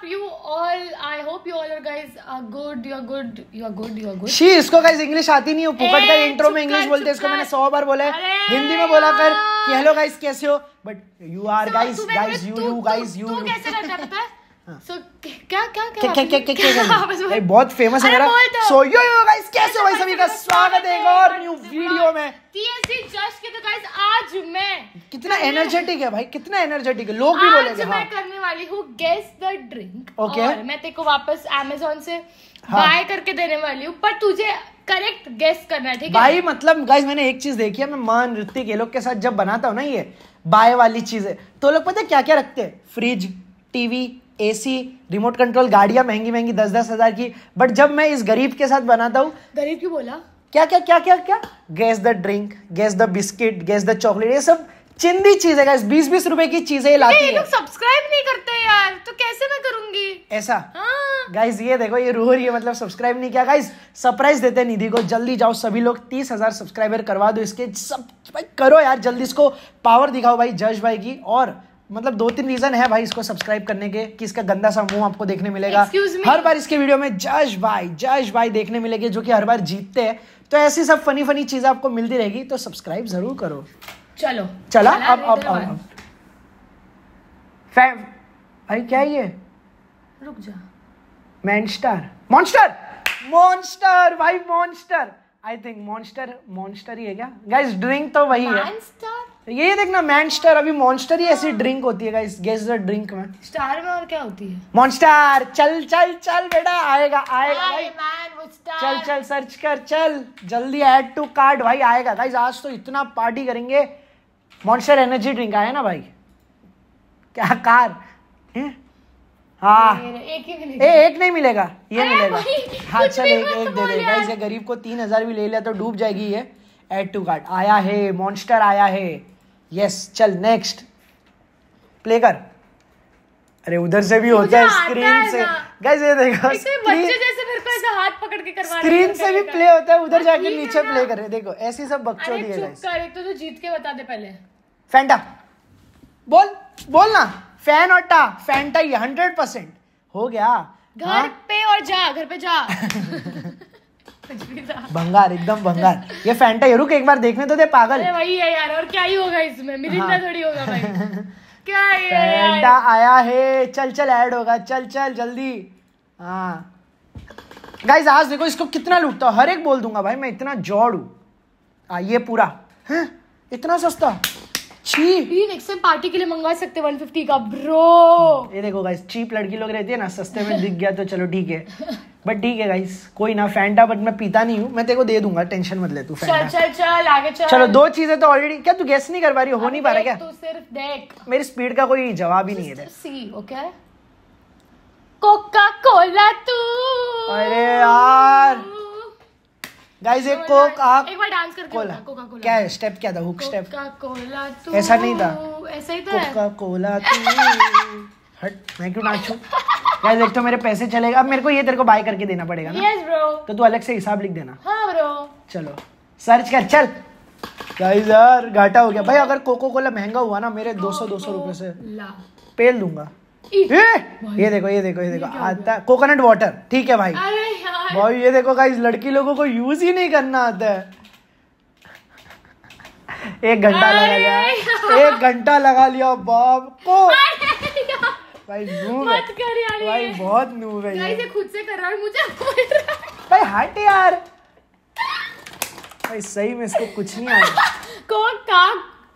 Uh, इसको English आती नहीं हो पुकट का इंट्रो में इंग्लिश बोलते इसको मैंने सौ बार बोला है हिंदी में बोला कर कि हेलो गाइस कैसे हो but you are guys guys you you guys you तू कैसे लगता है बहुत फेमस है मेरा सो यो यो गाइस कैसे हो अच्छा, भाई सभी का स्वागत है एक और न्यू वीडियो में टीएससी जस्ट के तो गाइस आज मैं कितना एनर्जेटिक है भाई कितना एनर्जेटिक है लोग भी बोलेंगे हां वाली हूँ guess the drink okay okay. मैं तेरे को वापस अमेजोन से हाँ. बाय करके देने वाली हूँ पर तुझे करेक्ट गेस करना है ठीक है भाई मतलब गाइस मैंने एक चीज देखी है मैं मान ऋतिक ये लोग के साथ जब बनाता हूँ ना ये बाय वाली चीज है तो लोग पता क्या क्या रखते हैं fridge TV AC remote control गाड़ियां महंगी महंगी दस दस हजार की बट जब मैं इस गरीब के साथ बनाता हूँ गरीब क्यों बोला क्या क्या क्या क्या क्या guess the drink guess the biscuit guess the chocolate ये सब चिंदी चीज है गाइस बीस बीस रुपए की चीजें लाती है सब्सक्राइब नहीं करते यार तो कैसे मैं करूंगी ऐसा गाइस हाँ। ये देखो ये रो रही है मतलब सब्सक्राइब नहीं किया गाइस सरप्राइज देते निधि को जल्दी जाओ सभी लोग तीस हजार सब्सक्राइबर करवा दो इसके सब भाई करो यार जल्दी इसको पावर दिखाओ भाई जज भाई की और मतलब दो तीन रीजन है भाई इसको सब्सक्राइब करने के कि इसका गंदा सा मुंह आपको देखने मिलेगा हर बार इसके वीडियो में जज भाई जज भाई देखने मिलेगी जो कि हर बार जीतते हैं तो ऐसी सब फनी फनी चीजें आपको मिलती रहेगी तो सब्सक्राइब जरूर करो चलो चला अब अब अब फैम भाई क्या है ये रुक जा मैनस्टर मॉन्स्टर मॉन्स्टर भाई monster I think monster monster ही है क्या गाइस ड्रिंक तो वही है ये देखना मैनस्टर अभी मॉन्स्टर ही ऐसी ड्रिंक होती है गाइस गेस द ड्रिंक में स्टार में और क्या होती है मॉन्स्टर चल चल चल बेटा आएगा आएगा भाई चल चल सर्च कर चल जल्दी ऐड टू कार्ड भाई आएगा गाइस आज तो इतना पार्टी करेंगे मॉन्स्टर एनर्जी ड्रिंक आया ना भाई क्या कार हाँ एक एक नहीं मिलेगा ये मिलेगा हाँ चल एक एक दे देगा इसे गरीब को तीन हजार भी ले लिया तो डूब जाएगी ये एड टू कार्ड आया है मॉन्स्टर आया है यस चल नेक्स्ट प्ले कर अरे उधर से भी होता है स्क्रीन से गाइस ये देखो स्क्रीन जैसे मेरे को ऐसे हाथ पकड़ के करवा स्क्रीन से भी प्ले होता है उधर जाके नीचे प्ले कर रहे देखो ऐसी सब बकचोदी है गाइस अरे चुप कर एक तो जीत के बता दे पहले फैंटा बोल बोल ना फैन और टा फैंटा ये हंड्रेड परसेंट हो गया घर हाँ? पे और जा घर पे जा भंगार एकदम भंगार ये फैंटा ये रुक एक बार देखने तो दे पागल अरे वही है यार और क्या ही होगा इसमें मिलिंदा हाँ। थोड़ी होगा भाई क्या ये फैंटा आया है चल चल ऐड होगा चल चल जल्दी हाँ गाइस आज देखो इसको कितना लूटता हर एक बोल दूंगा भाई मैं इतना जोड़ू हूँ ये पूरा है हाँ, इतना सस्ता छी पार्टी के लिए मंगवा सकते वन फिफ्टी का ब्रो ये देखो गाइस चीप लड़की लोग रहती है ना सस्ते में दिख गया तो चलो ठीक है बट ठीक है गाइस कोई ना फैंटा बट मैं पीता नहीं हूँ मैं तेरे को दे दूंगा टेंशन मत ले तू चल चल चल आगे चल चलो दो चीजें तो ऑलरेडी क्या तू गेस नहीं कर पा रही हो नहीं पा रहा क्या तू सिर्फ देख मेरी स्पीड का कोई जवाब ही नहीं है सी ओके कोका कोला तू अरे यार गाइस तो एक कोक आप एक बार डांस करके कोला कोका कोला क्या है स्टेप क्या था हुक स्टेप कोका कोला तू ऐसा नहीं था ऐसा ही तो है कोका कोला तू हट मैं क्यों नाचूं गाइस देख तो मेरे पैसे चलेगा अब मेरे को ये तेरे को बाय करके देना पड़ेगा ना यस ब्रो तो तू अलग से हिसाब लिख देना हां ब्रो चलो सर्च कर चल गाइस यार घाटा हो गया भाई अगर कोका कोला महंगा हुआ ना मेरे 200 200 रुपए से ला पेल दूंगा ये देखो ये देखो ये देखो आता कोकोनट वाटर ठीक है भाई भाई ये देखो गाइस लड़की लोगों को यूज ही नहीं करना आता है एक घंटा लगा लिया एक घंटा लगा लिया बाप को भाई नूब मत कर यार भाई बहुत नूब है ये खुद से कर रहा है मुझे भाई हट यार भाई सही में इसको कुछ नहीं आया कौन का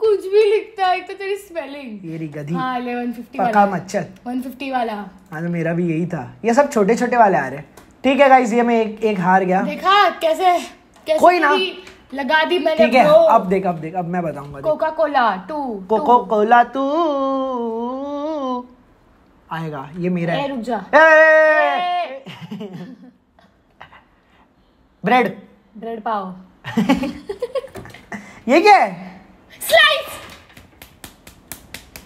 कुछ भी लिखता है तो तेरी स्पेलिंग ये गधी हाँ ले 150 पका वाला मच्छर 150 वाला हाँ तो मेरा भी यही था ये सब छोटे छोटे वाले आ रहे ठीक है गाइस ये मैं एक एक हार गया देखा कैसे कैसे कोई ना लगा दी मैंने ठीक है अब देख अब देख अब मैं बताऊंगा Coca Cola two Coco Cola two आएगा ये मेरा है रुक जा ब्रेड ब्रेड पाओ ये क्या है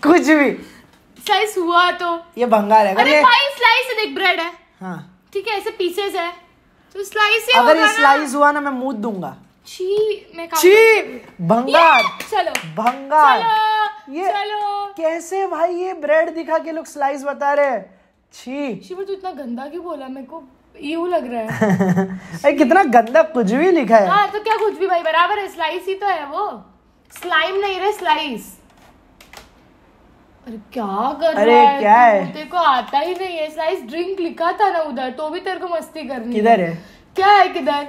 कुछ भी स्लाइस हुआ तो ये बंगाल है अरे भाई स्लाइस देख ब्रेड है हाँ ठीक है ऐसे पीसेस है तो स्लाइस ही अगर ये स्लाइस हुआ ना मैं मूत दूंगा ची मैं काट ची बंगाल चलो बंगाल चलो ये चलो कैसे भाई ये ब्रेड दिखा के लोग स्लाइस बता रहे छी शिव तू इतना गंदा क्यों बोला मेरे को यू लग रहा है भाई कितना गंदा कुछ भी लिखा है हाँ तो क्या कुछ भी भाई बराबर है स्लाइस ही तो है वो स्लाइम नहीं रहे स्लाइस अरे क्या कर अरे रहा है क्या है तेरे को आता ही नहीं है स्लाइस ड्रिंक लिखा था ना उधर तो भी तेरे को मस्ती करनी किधर है क्या है किधर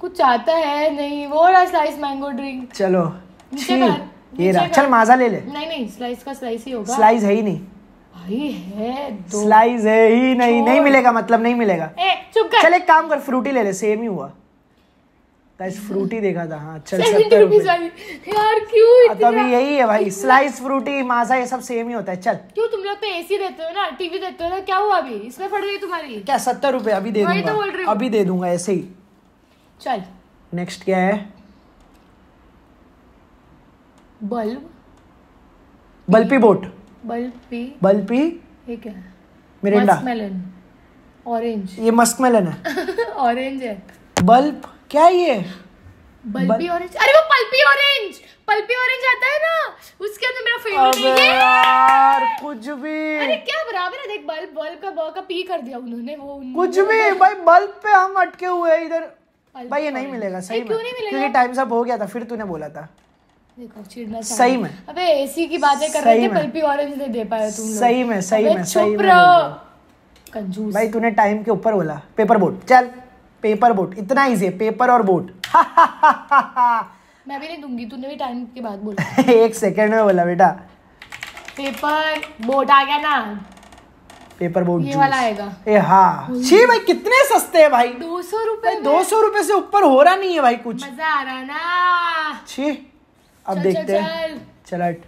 कुछ आता है नहीं वो रहा स्लाइस मैंगो ड्रिंक चलो ये रहा चल माजा ले ले नहीं नहीं स्लाइस का स्लाइस ही होगा स्लाइस है ही नहीं है स्लाइस है ही नहीं नहीं मिलेगा मतलब नहीं मिलेगा ए चुप कर चल एक काम कर फ्रूटी ले ले सेम ही हुआ गाइस फ्रूटी देखा था हाँ चल सत्तर यार क्यों इतना अभी यही है भाई स्लाइस फ्रूटी माजा ये सब सेम ही होता है चल क्यों तुम लोग तो एसी देते हो ना टीवी देते हो ना क्या हुआ अभी इसमें पड़ गई तुम्हारी क्या सत्तर रुपए अभी दे दूंगा तो अभी दे दूंगा ऐसे ही चल नेक्स्ट क्या है बल्ब बल्पी बोट बल्पी बल्पी ये क्या है मिरिंडा ऑरेंज ये मस्क मेलन है ऑरेंज है बल्ब क्या ये बल्बी ऑरेंज अरे वो पल्पी ऑरेंज पल्पी ऑरेंज आता है ना उसके अंदर मेरा फेवरेट है यार कुछ भी अरे क्या बराबर है देख बल्ब बल्ब का बॉल का पी कर दिया उन्होंने वो उन्होंने कुछ भी भाई बल्ब पे हम अटके हुए हैं इधर भाई ये नहीं मिलेगा सही में क्योंकि टाइम सब हो गया था फिर तूने बोला था देखो सही में अबे एसी की बातें कर रहे थे पल्पी ऑरेंज नहीं दे पाए तुम लोग सही में सही में सही में कंजूस भाई तूने टाइम के ऊपर बोला पेपर बोर्ड चल पेपर बोट इतना ही से पेपर और बोट मैं भी नहीं दूंगी तूने भी टाइम के बाद बोला एक सेकंड में बोला बेटा पेपर बोट आ गया ना पेपर बोट ये वाला आएगा ए हाँ छी भाई कितने सस्ते हैं भाई दो सौ रूपए दो सौ रूपए से ऊपर हो रहा नहीं है भाई कुछ मजा आ रहा ना छी अब चल, देखते हैं चल, चल।, चल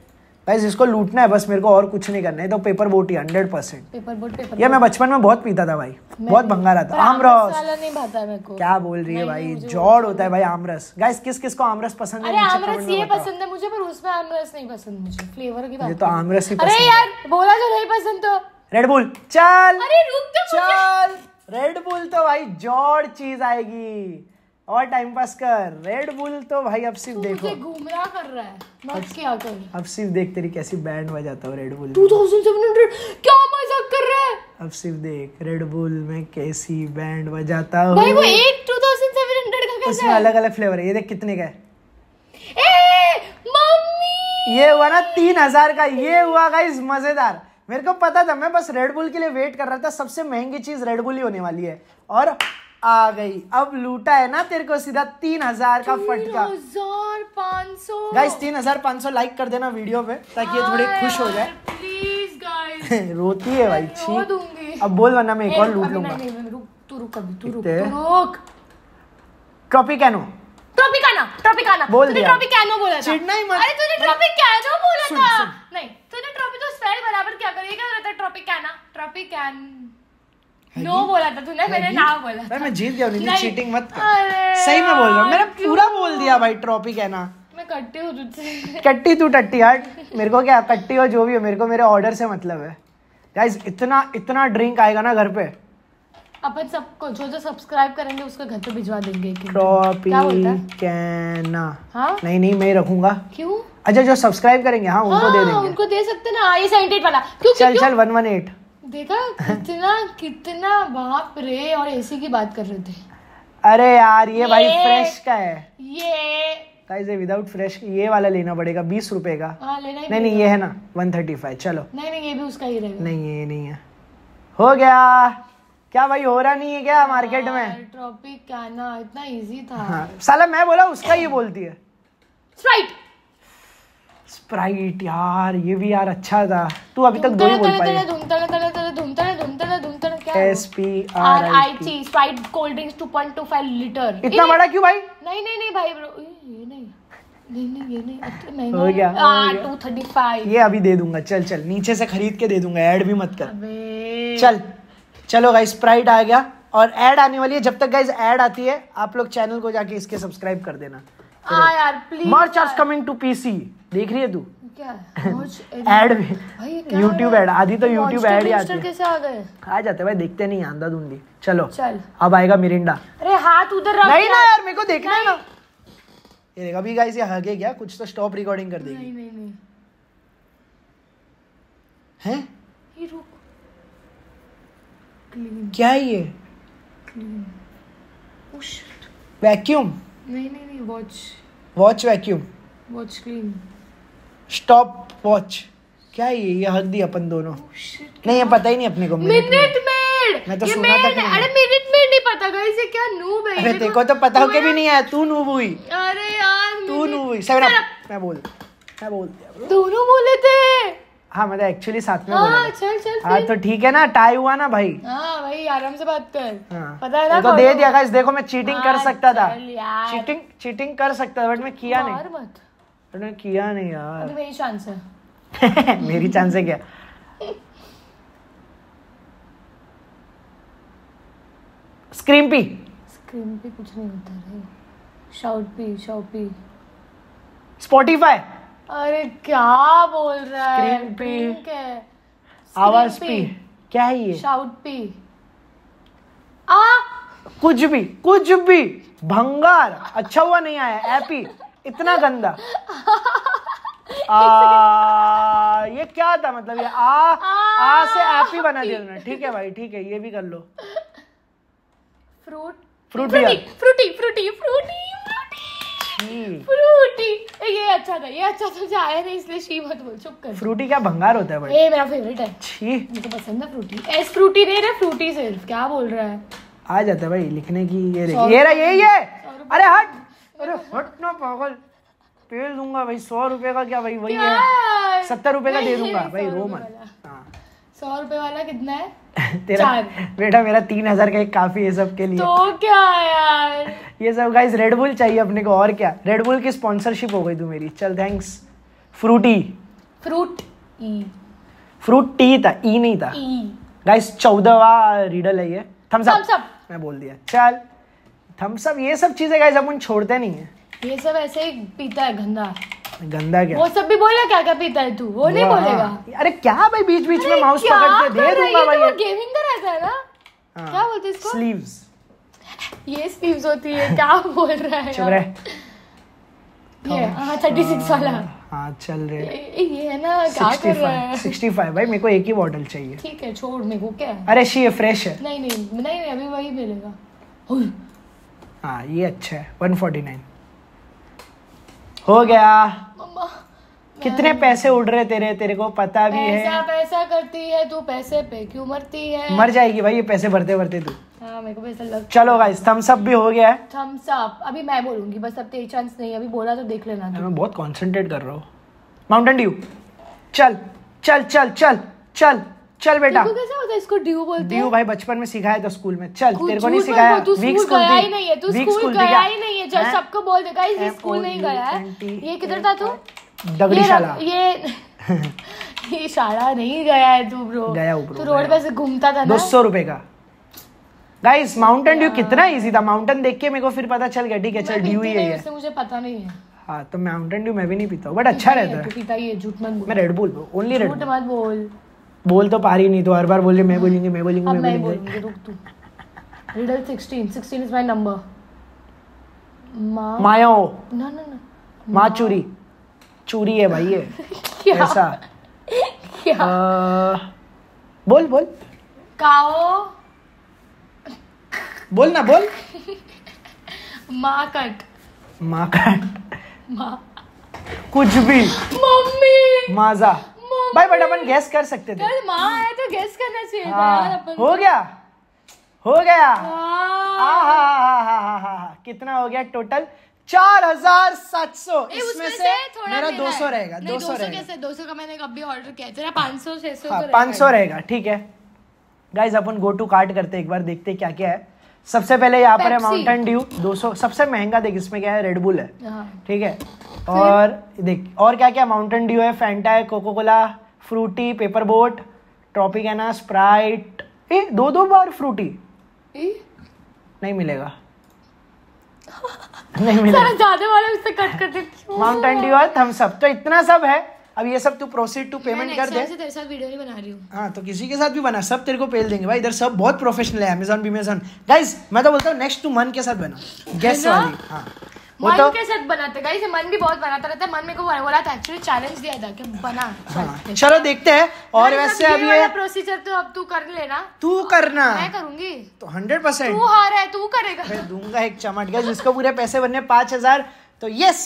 गाइज इसको लूटना है बस मेरे को और कुछ नहीं करना है तो पेपर बोट ही hundred percent paper boat paper ये मैं बचपन में बहुत पीता था भाई बहुत भंगा रहा था आमरस नहीं क्या बोल रही है भाई जॉड होता है भाई आमरस गाइस किस किस को आमरस पसंद है आमरस ये पसंद है मुझे पर उसमें आमरस नहीं पसंद मुझे फ्लेवर की बात तो आमरस ही अरे यार बोला तो नहीं पसंद तो रेड बुल चल अरे रुक तो चल रेडबुल तो भाई जॉड चीज आएगी और टाइम पास कर रेड बुल तो भाई अब सिर्फ देखो गुमराह कर रहा है बस क्या कर अब सिर्फ देख तेरी कैसी बैंड बजाता हूँ रेड बुल 2700 क्या मजाक कर रहा है अब सिर्फ देख रेड बुल में कैसी बैंड बजाता हूँ भाई वो एक 2700 का कैसा उसमें अलग अलग फ्लेवर है ये देख कितने का है ए मम्मी ये हुआ ना तीन हजार का ये हुआ गाइस मजेदार मेरे को पता था मैं बस रेडबुल के लिए वेट कर रहा था सबसे महंगी चीज रेडबुल ही होने वाली है और आ गई अब लूटा है ना तेरे को सीधा तीन हजार का फटका गाइस तीन हजार पाँच सौ लाइक कर देना वीडियो पे ताकि ये थोड़े खुश हो जाए प्लीज गाइस रोती है भाई छी अब बोल वरना मैं एक और लूट लूंगा ट्रॉपिकानो ट्रॉपिकाना ट्रॉपिकाना बोल दिया कैनो बोला था चिढ़ना ही मत अरे तूने ट्रॉफी कैनो बोला था नहीं तूने ट्रॉफी तो स्पेल बराबर क्या करेगा ट्रॉफी ट्रॉफी कैन नो बोला था तूने मैंने ना बोला था मैं जीत गया नहीं चीटिंग मत कर सही में बोल रहा हूँ मैंने पूरा बोल दिया भाई ट्रॉफी कहना कट्टी तू टट्टी मेरे को क्या कट्टी हो जो भी हो मेरे को मेरे ऑर्डर से मतलब है गाइस इतना इतना ड्रिंक आएगा ना घर पे अपन सबको जो जो सब्सक्राइब करेंगे उसको घर पे भिजवा देंगे ट्रॉफी कैना हाँ नहीं नहीं मैं रखूंगा क्यों अच्छा जो सब्सक्राइब करेंगे हाँ उनको दे हाँ, देंगे उनको दे सकते ना ये सेंटेड वाला क्यों चल चल वन वन एट देखा कितना कितना बाप रे और एसी की बात कर रहे थे अरे यार ये, ये भाई फ्रेश का है ये गाइस ये विदाउट फ्रेश ये वाला लेना पड़ेगा बीस रुपए का आ, हाँ, लेना नहीं नहीं ये है ना वन थर्टी फाइव चलो नहीं नहीं ये भी उसका ही रहेगा नहीं ये नहीं है हो गया क्या भाई हो रहा नहीं है क्या मार्केट में ट्रॉपिक क्या ना इतना इजी था हाँ, साला मैं बोला उसका ही बोलती है स्प्राइट स्प्राइट यार ये भी यार अच्छा था तू अभी तक दो ही बोल पाई S P R I T Sprite cold drinks 2.25 litre इतना बड़ा क्यों भाई नहीं नहीं नहीं भाई ब्रो ये नहीं नहीं नहीं ये नहीं हो गया टू थर्टी फाइव ये अभी दे दूंगा चल चल नीचे से खरीद के दे दूंगा ऐड भी मत कर चल चलो गाइस स्प्राइट आ गया और ऐड आने वाली है जब तक गाइस ऐड आती है आप लोग चैनल को जाके इसके सब्सक्राइब कर देना हाँ यार प्लीज मर्च कमिंग टू पीसी देख रही है तू एड में यूट्यूब एड आदि तो यूट्यूब एड ही आते कैसे आ गए आ जाते भाई देखते नहीं आंधा धुंधी चलो चल अब आएगा मिरिंडा अरे हाथ उधर रख नहीं ना यार मेरे को देखना है ना ये देखा अभी गाइस ये हगे क्या कुछ तो स्टॉप रिकॉर्डिंग कर देगी नहीं नहीं नहीं हैं ये रुक क्लीन क्या है ये क्लीन वैक्यूम oh, नहीं नहीं नहीं watch watch vacuum watch clean stop watch क्या है ये ये हक दिया अपन दोनों oh, नहीं ये पता ही नहीं अपने को मिनट मेड मैं तो सुना था नहीं अरे मिनट मेड नहीं पता गाइस ये क्या नूब है अरे देखो तो पता के भी नहीं आया तू नूब हुई अरे यार तू नूब हुई सेवन अप मैं बोल मैं बोल दिया दोनों बोले थे हाँ मतलब एक्चुअली साथ में हाँ, बोला चल चल हाँ तो ठीक है ना टाई हुआ ना भाई हाँ आराम से बात कर हाँ। पता है ना तो दे दिया गाइस देखो मैं हाँ, चीटिंग कर सकता था चीटिंग चीटिंग कर सकता था बट मैं किया नहीं मत बट मैं किया नहीं यार तो मेरी चांस है मेरी चांस है क्या स्क्रीम पी स्क्रीम पी कुछ नहीं होता रे shout P shout P Spotify अरे क्या बोल रहा है स्क्रीम पी आवाज पी क्या है ये शाउट पी आ कुछ भी कुछ भी भंगार अच्छा हुआ नहीं आया एपी इतना गंदा आ, ये क्या था मतलब ये आ आ, आ से एपी बना दिया उन्होंने ठीक है भाई ठीक है ये भी कर लो fruit fruit Frooti Frooti Frooti Frooti Frooti hmm. ये अच्छा था ये अच्छा था जा आया नहीं इसलिए शी मत बोल चुप कर फ्रूटी क्या भंगार होता है भाई ये मेरा फेवरेट है छी मुझे पसंद है फ्रूटी एस फ्रूटी नहीं ना फ्रूटी सिर्फ क्या बोल रहा है आ जाता है भाई लिखने की ये देख ये रहा ये ये अरे हट अरे हट ना पागल पेड़ दूंगा भाई सौ रुपए का क्या भाई वही है सत्तर रुपए का दे दूंगा भाई रो मत हाँ। सौ रुपए वाला कितना है तेरा बेटा मेरा तीन हजार का एक काफी है सबके लिए तो क्या यार ये सब गाइस रेडबुल चाहिए अपने को और क्या रेडबुल की स्पॉन्सरशिप हो गई तू मेरी चल thanks Frooti fruit fruit T था ई e नहीं था गाइस e. चौदहवा रीडल है ये थम्स अप थम्स अप मैं बोल दिया चल थम्स अप ये सब चीजें गाइस अपन छोड़ते नहीं है ये सब ऐसे ही पीता है गंदा गंदा क्या वो सब भी बोला क्या क्या पीता है तू वो नहीं बोलेगा अरे क्या भाई बीच बीच में माउस पकड़ के दे दूंगा भाई गेमिंग का रहता है ना हाँ। क्या बोलते इसको स्लीव्स ये स्लीव्स होती है क्या बोल रहा है चुप रहे ये हाँ, हाँ, वाला चल रहे एक ही चाहिए अरे शी फ्रेश है नहीं नहीं नहीं अभी वही मिलेगा हाँ ये अच्छा है 149 हो गया मम्मा कितने पैसे उड़ रहे तेरे तेरे को पता भी है पैसा पैसा करती है तू पैसे पे क्यों मरती है मर जाएगी भाई ये पैसे भरते भरते तू हाँ मेरे को पैसा लग चलो गाइस थम्स अप भी हो गया है थम्स अप अभी मैं बोलूंगी बस अब तेरी चांस नहीं अभी बोला तो देख लेना मैं बहुत कॉन्सेंट्रेट कर रहा हूँ माउंटेन ड्यू चल चल चल चल चल चल बेटा कैसे इसको ड्यू बोलते हैं ड्यू भाई बचपन में सिखाया था स्कूल में चल तेरे को नहीं सिखाया तो तू स्कूल गया ही नहीं है तू स्कूल गया ही नहीं है जब सबको बोल दे गाइस ये स्कूल नहीं गया है ये किधर था तू दगड़ीशाला ये ये शाला नहीं गया है तू ब्रो गया ऊपर तू रोड पे से घूमता था ना 200 रुपए का गाइस माउंटेन ड्यू कितना इजी था माउंटेन देख के मेरे को फिर पता चल गया ठीक है चल ड्यू ही है मुझे पता नहीं है हाँ तो माउंटेन ड्यू मैं भी नहीं पीता हूँ बट अच्छा रहता है पीता ही है झूठ मत मैं रेड बुल ओनली रेड मत बोल बोल तो पा रही नहीं तो हर बार बोल रही मैं बोलूंगी मैं बोलूंगी मैं बोलूंगी रुक तू रिडल 16 16 इज माय नंबर मा माया नो नो नो मा चूरी चूरी है भाई ये क्या ऐसा क्या बोल बोल काओ बोल ना बोल माँ कट मा कट माँ कुछ भी मम्मी माजा भाई बट अपन गेस कर सकते थे है तो गेस करना चाहिए हाँ। हो गया हो गया हाँ। कितना हो गया टोटल चार हजार सात सौ इसमें से मेरा दो सौ रहेगा दो सौ रहेगा दो सौ का मैंने कभी ऑर्डर किया था पाँच सौ छह सौ हाँ, तो पाँच सौ रहेगा ठीक है गाइज अपन गो टू कार्ट करते एक बार देखते क्या क्या है सबसे पहले यहाँ पर है माउंटेन ड्यू 200 सबसे महंगा देख इसमें क्या है रेडबुल है हाँ। ठीक है और देख और क्या क्या माउंटेन ड्यू है फैंटा है Coco cola Frooti paper boat Tropicana Sprite A दो दो बार फ्रूटी ए? नहीं मिलेगा नहीं मिलेगा ज्यादा उससे कट कर माउंटेन ड्यू है थम्स अप तो इतना सब है अब ये सब तू प्रोसीड टू पेमेंट कर दे हाँ तो किसी के साथ भी बना सब तेरे को पेल देंगे भाई इधर सब बहुत प्रोफेशनल है अमेजोन बीमेजोन गाइज मैं तो बोलता हूँ नेक्स्ट टू मन के साथ बना गेस वाली हाँ मन तो, के साथ बनाते गाइस मन भी बहुत बनाता रहता है मन मेरे को बोला था एक्चुअली चैलेंज दिया था कि बना हाँ, हाँ। चलो देखते हैं और वैसे अब ये प्रोसीजर तो अब तू कर लेना तू करना मैं करूंगी तो हंड्रेड परसेंट तू हार है तू करेगा मैं दूंगा एक चमट गाइस जिसको पूरे पैसे बनने पाँच हजार तो yes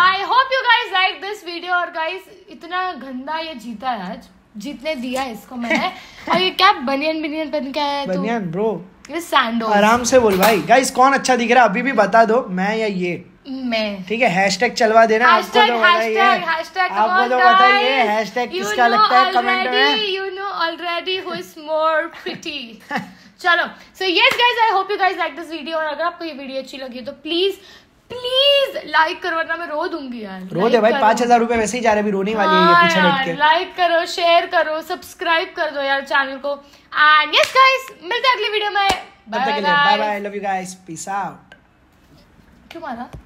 I hope you guys like this video और गाइज इतना गंदा ये जीता है आज जितने दिया इसको मैंने और ये क्या बनियन बनियन पहन के आया है बनियन ब्रो ये सैंडो आराम से बोल भाई गाइस कौन अच्छा दिख रहा है अभी भी बता दो मैं या ये मैं ठीक है हैशटैग चलवा देना आपको तो पता ही है आपको तो पता ही है हैशटैग किसका लगता है कमेंट में you know already who is more pretty चलो so yes guys I hope you guys like this video और अगर आपको ये वीडियो अच्छी लगी तो प्लीज प्लीज लाइक करो वरना मैं रो दूंगी यार रो दे भाई पांच हजार रुपए वैसे ही जा रहे अभी रोने वाली है पीछे हाँ बैठ के लाइक करो शेयर करो सब्सक्राइब कर दो यार चैनल को एंड यस गाइस मिलते हैं अगली वीडियो में bye bye love you guys peace out क्यों मारा